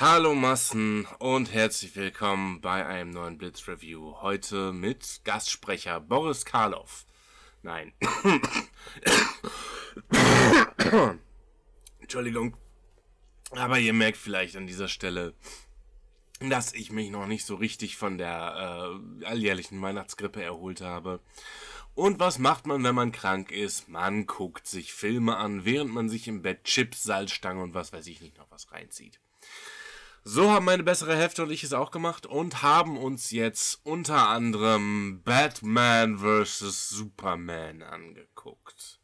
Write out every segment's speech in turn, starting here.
Hallo Massen und herzlich willkommen bei einem neuen Blitz Review. Heute mit Gastsprecher Boris Karloff. Nein. Entschuldigung. Aber ihr merkt vielleicht an dieser Stelle, dass ich mich noch nicht so richtig von der äh, alljährlichen Weihnachtsgrippe erholt habe. Und was macht man, wenn man krank ist? Man guckt sich Filme an, während man sich im Bett Chips, Salzstangen und was weiß ich nicht noch was reinzieht. So haben meine bessere Hälfte und ich es auch gemacht und haben uns jetzt unter anderem Batman vs. Superman angeguckt.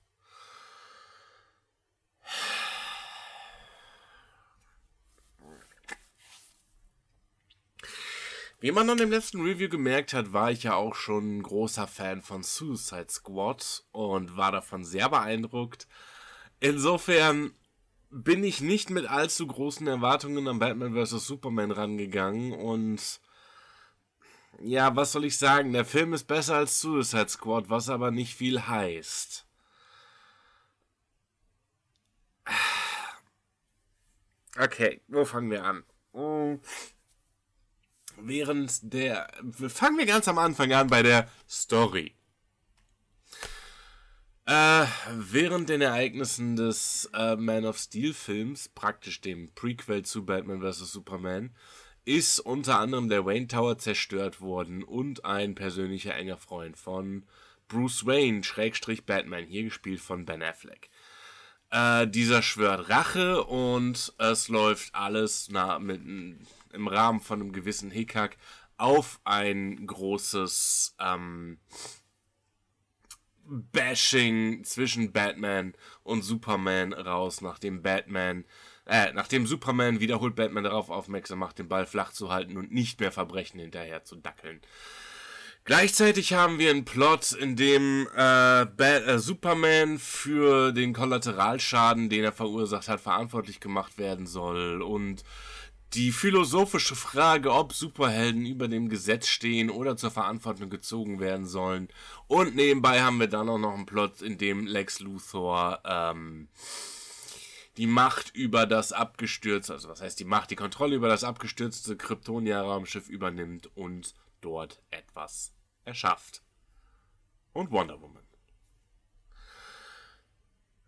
Wie man an dem letzten Review gemerkt hat, war ich ja auch schon ein großer Fan von Suicide Squad und war davon sehr beeindruckt. Insofern bin ich nicht mit allzu großen Erwartungen an Batman vs. Superman rangegangen und ja, was soll ich sagen? Der Film ist besser als Suicide Squad, was aber nicht viel heißt. Okay, wo fangen wir an? Mm. Während der. Fangen wir ganz am Anfang an bei der Story. Äh, während den Ereignissen des äh, Man of Steel Films, praktisch dem Prequel zu Batman vs. Superman, ist unter anderem der Wayne Tower zerstört worden und ein persönlicher enger Freund von Bruce Wayne, Schrägstrich Batman, hier gespielt von Ben Affleck. Äh, dieser schwört Rache und es läuft alles na, mit, im Rahmen von einem gewissen Hickhack auf ein großes ähm, Bashing zwischen Batman und Superman raus, nachdem Batman, äh, nachdem Superman wiederholt Batman darauf aufmerksam macht, den Ball flach zu halten und nicht mehr Verbrechen hinterher zu dackeln. Gleichzeitig haben wir einen Plot, in dem äh, äh, Superman für den Kollateralschaden, den er verursacht hat, verantwortlich gemacht werden soll und die philosophische Frage, ob Superhelden über dem Gesetz stehen oder zur Verantwortung gezogen werden sollen. Und nebenbei haben wir dann auch noch einen Plot, in dem Lex Luthor ähm, die Macht über das abgestürzte, also was heißt die Macht, die Kontrolle über das abgestürzte Kryptonia-Raumschiff übernimmt und dort etwas erschafft. Und Wonder Woman.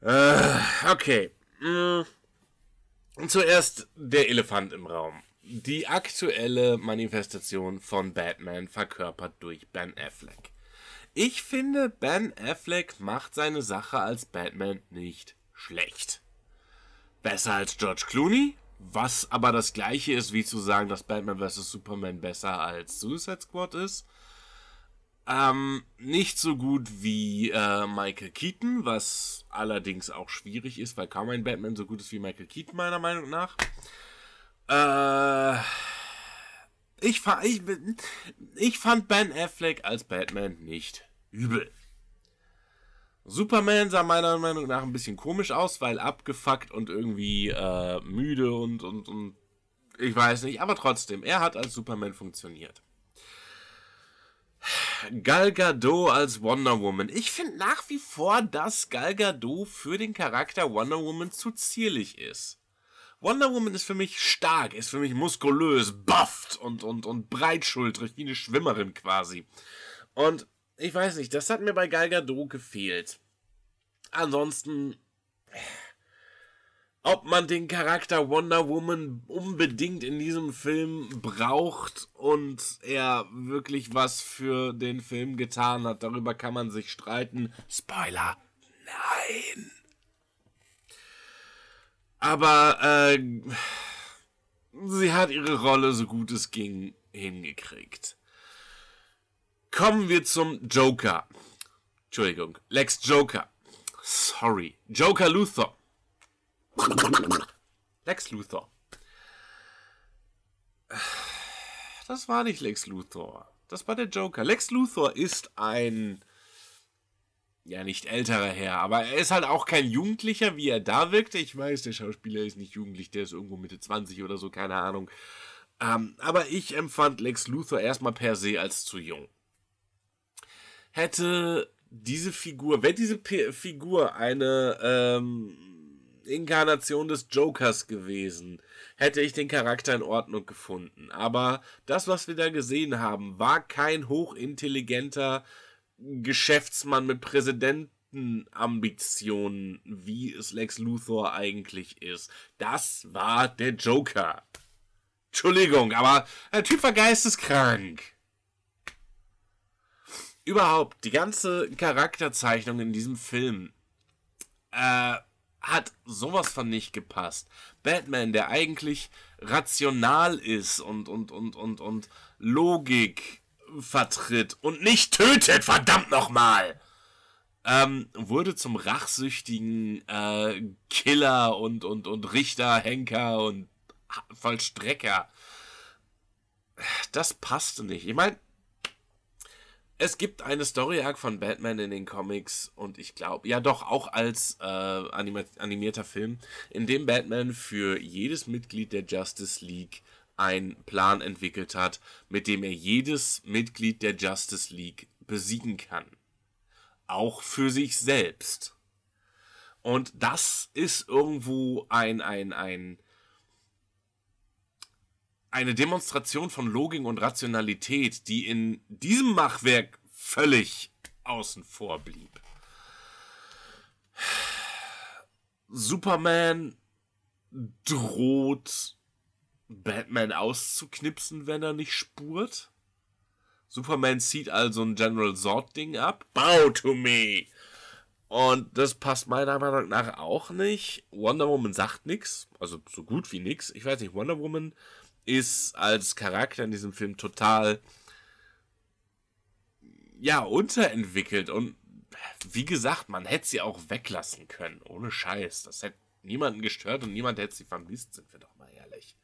Äh, okay. Mmh. Zuerst der Elefant im Raum. Die aktuelle Manifestation von Batman verkörpert durch Ben Affleck. Ich finde, Ben Affleck macht seine Sache als Batman nicht schlecht. Besser als George Clooney, was aber das gleiche ist wie zu sagen, dass Batman vs. Superman besser als Suicide Squad ist. Ähm, nicht so gut wie äh, Michael Keaton, was allerdings auch schwierig ist, weil kaum ein Batman so gut ist wie Michael Keaton, meiner Meinung nach. Äh, ich, ich, ich fand Ben Affleck als Batman nicht übel. Superman sah meiner Meinung nach ein bisschen komisch aus, weil abgefuckt und irgendwie äh, müde und, und, und ich weiß nicht, aber trotzdem, er hat als Superman funktioniert. Gal Gadot als Wonder Woman. Ich finde nach wie vor, dass Gal Gadot für den Charakter Wonder Woman zu zierlich ist. Wonder Woman ist für mich stark, ist für mich muskulös, bufft und, und, und breitschultrig, wie eine Schwimmerin quasi. Und ich weiß nicht, das hat mir bei Gal Gadot gefehlt. Ansonsten äh, ob man den Charakter Wonder Woman unbedingt in diesem Film braucht und er wirklich was für den Film getan hat. Darüber kann man sich streiten. Spoiler, nein. Aber äh, sie hat ihre Rolle so gut es ging hingekriegt. Kommen wir zum Joker. Entschuldigung, Lex Joker. Sorry, Joker Luthor. Lex Luthor. Das war nicht Lex Luthor. Das war der Joker. Lex Luthor ist ein ja nicht älterer Herr, aber er ist halt auch kein Jugendlicher, wie er da wirkte. Ich weiß, der Schauspieler ist nicht jugendlich, der ist irgendwo Mitte 20 oder so, keine Ahnung. Ähm, aber ich empfand Lex Luthor erstmal per se als zu jung. Hätte diese Figur, wenn diese P Figur eine ähm, Inkarnation des Jokers gewesen, hätte ich den Charakter in Ordnung gefunden. Aber das, was wir da gesehen haben, war kein hochintelligenter Geschäftsmann mit Präsidentenambitionen, wie es Lex Luthor eigentlich ist. Das war der Joker. Entschuldigung, aber der Typ war geisteskrank überhaupt die ganze Charakterzeichnung in diesem Film äh, hat sowas von nicht gepasst. Batman, der eigentlich rational ist und, und, und, und, und Logik vertritt und nicht tötet, verdammt nochmal! Ähm, wurde zum rachsüchtigen äh, Killer und, und, und Richter, Henker und Vollstrecker. Das passte nicht. Ich meine, es gibt eine Story Arc von Batman in den Comics und ich glaube, ja doch auch als äh, animierter Film, in dem Batman für jedes Mitglied der Justice League einen Plan entwickelt hat, mit dem er jedes Mitglied der Justice League besiegen kann. Auch für sich selbst. Und das ist irgendwo ein, ein, ein eine Demonstration von Logik und Rationalität, die in diesem Machwerk völlig außen vor blieb. Superman droht Batman auszuknipsen, wenn er nicht spurt. Superman zieht also ein General Zod-Ding ab. Bow to me! Und das passt meiner Meinung nach auch nicht. Wonder Woman sagt nichts, also so gut wie nichts. Ich weiß nicht, Wonder Woman ist als Charakter in diesem Film total ja unterentwickelt und wie gesagt, man hätte sie auch weglassen können, ohne Scheiß. Das hätte niemanden gestört und niemand hätte sie vermisst, sind wir doch mal ehrlich.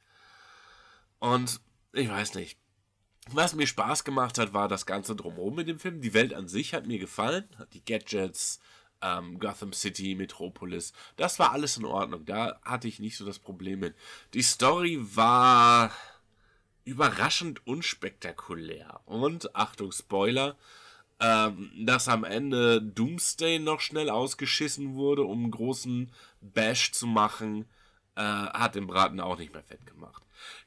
Und ich weiß nicht. Was mir Spaß gemacht hat, war das Ganze drumherum mit dem Film. Die Welt an sich hat mir gefallen. hat Die Gadgets, ähm, Gotham City, Metropolis. Das war alles in Ordnung. Da hatte ich nicht so das Problem mit. Die Story war überraschend unspektakulär. Und, Achtung, Spoiler, ähm, dass am Ende Doomsday noch schnell ausgeschissen wurde, um einen großen Bash zu machen, äh, hat den Braten auch nicht mehr fett gemacht.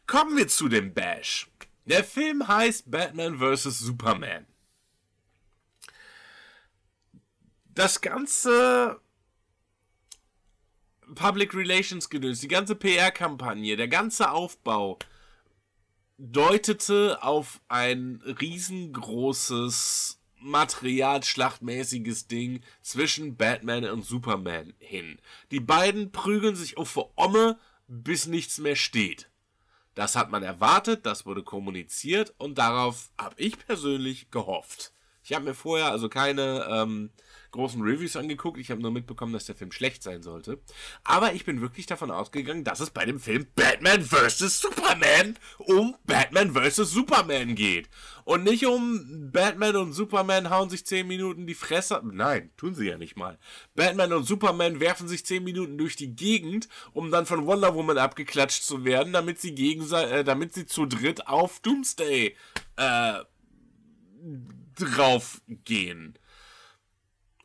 Kommen wir zu dem Bash. Der Film heißt Batman vs. Superman. das ganze Public Relations Gedöns, die ganze PR-Kampagne, der ganze Aufbau deutete auf ein riesengroßes Materialschlachtmäßiges Ding zwischen Batman und Superman hin. Die beiden prügeln sich auf für Omme, bis nichts mehr steht. Das hat man erwartet, das wurde kommuniziert und darauf habe ich persönlich gehofft. Ich habe mir vorher also keine ähm, großen Reviews angeguckt. Ich habe nur mitbekommen, dass der Film schlecht sein sollte. Aber ich bin wirklich davon ausgegangen, dass es bei dem Film Batman vs. Superman um Batman vs. Superman geht. Und nicht um Batman und Superman hauen sich 10 Minuten die Fresse. Nein, tun sie ja nicht mal. Batman und Superman werfen sich 10 Minuten durch die Gegend, um dann von Wonder Woman abgeklatscht zu werden, damit sie, gegen, äh, damit sie zu dritt auf Doomsday äh, draufgehen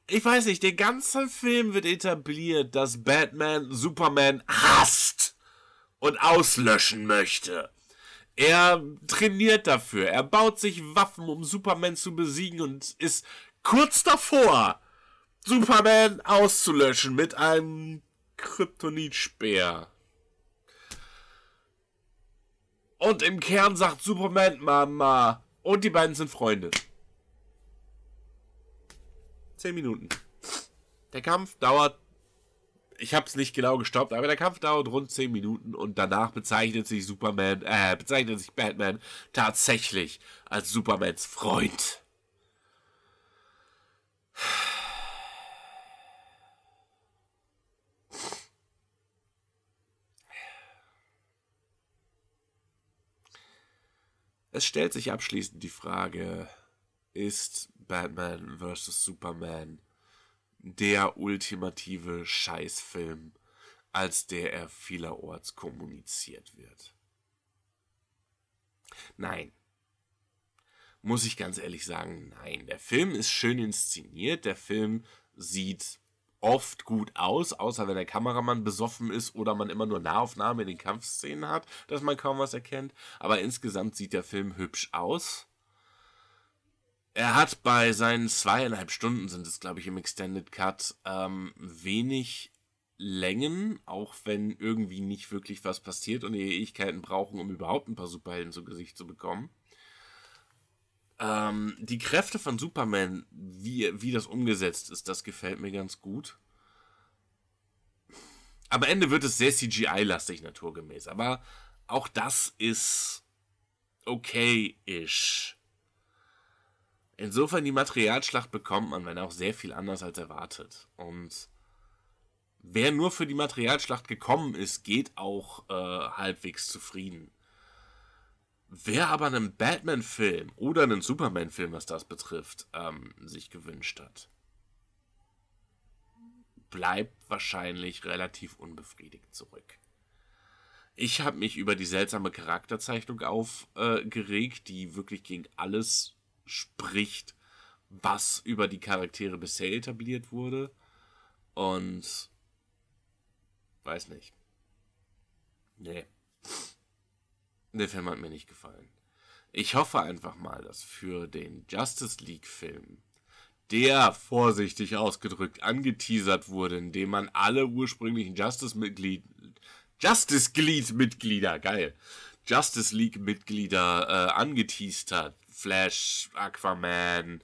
ich weiß nicht, der ganze Film wird etabliert, dass Batman Superman hasst und auslöschen möchte. Er trainiert dafür, er baut sich Waffen, um Superman zu besiegen und ist kurz davor, Superman auszulöschen mit einem Kryptonitspeer. Und im Kern sagt Superman Mama und die beiden sind Freunde. 15 Minuten. Der Kampf dauert. Ich habe es nicht genau gestoppt, aber der Kampf dauert rund 10 Minuten und danach bezeichnet sich Superman, äh, bezeichnet sich Batman tatsächlich als Supermans Freund. Es stellt sich abschließend die Frage, ist Batman vs. Superman der ultimative Scheißfilm, als der er vielerorts kommuniziert wird. Nein. Muss ich ganz ehrlich sagen, nein. Der Film ist schön inszeniert, der Film sieht oft gut aus, außer wenn der Kameramann besoffen ist oder man immer nur Nahaufnahmen in den Kampfszenen hat, dass man kaum was erkennt. Aber insgesamt sieht der Film hübsch aus er hat bei seinen zweieinhalb Stunden, sind es glaube ich im Extended Cut, ähm, wenig Längen, auch wenn irgendwie nicht wirklich was passiert und die Ewigkeiten brauchen, um überhaupt ein paar Superhelden zu Gesicht zu bekommen. Ähm, die Kräfte von Superman, wie, wie das umgesetzt ist, das gefällt mir ganz gut. Am Ende wird es sehr CGI-lastig, naturgemäß. Aber auch das ist okay-ish. Insofern, die Materialschlacht bekommt man, wenn auch sehr viel anders als erwartet. Und wer nur für die Materialschlacht gekommen ist, geht auch äh, halbwegs zufrieden. Wer aber einen Batman-Film oder einen Superman-Film, was das betrifft, ähm, sich gewünscht hat, bleibt wahrscheinlich relativ unbefriedigt zurück. Ich habe mich über die seltsame Charakterzeichnung aufgeregt, äh, die wirklich gegen alles spricht, was über die Charaktere bisher etabliert wurde. Und weiß nicht. Nee. Der Film hat mir nicht gefallen. Ich hoffe einfach mal, dass für den Justice League-Film, der vorsichtig ausgedrückt angeteasert wurde, indem man alle ursprünglichen Justice-Mitglied, Justice-Glied-Mitglieder, geil, Justice League-Mitglieder äh, angeteased hat, Flash, Aquaman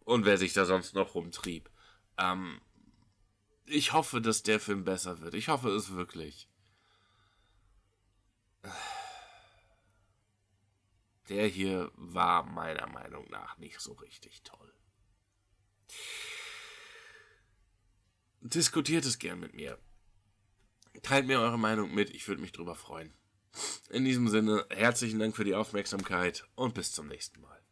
und wer sich da sonst noch rumtrieb. Ähm, ich hoffe, dass der Film besser wird. Ich hoffe es wirklich. Der hier war meiner Meinung nach nicht so richtig toll. Diskutiert es gern mit mir. Teilt mir eure Meinung mit, ich würde mich drüber freuen. In diesem Sinne, herzlichen Dank für die Aufmerksamkeit und bis zum nächsten Mal.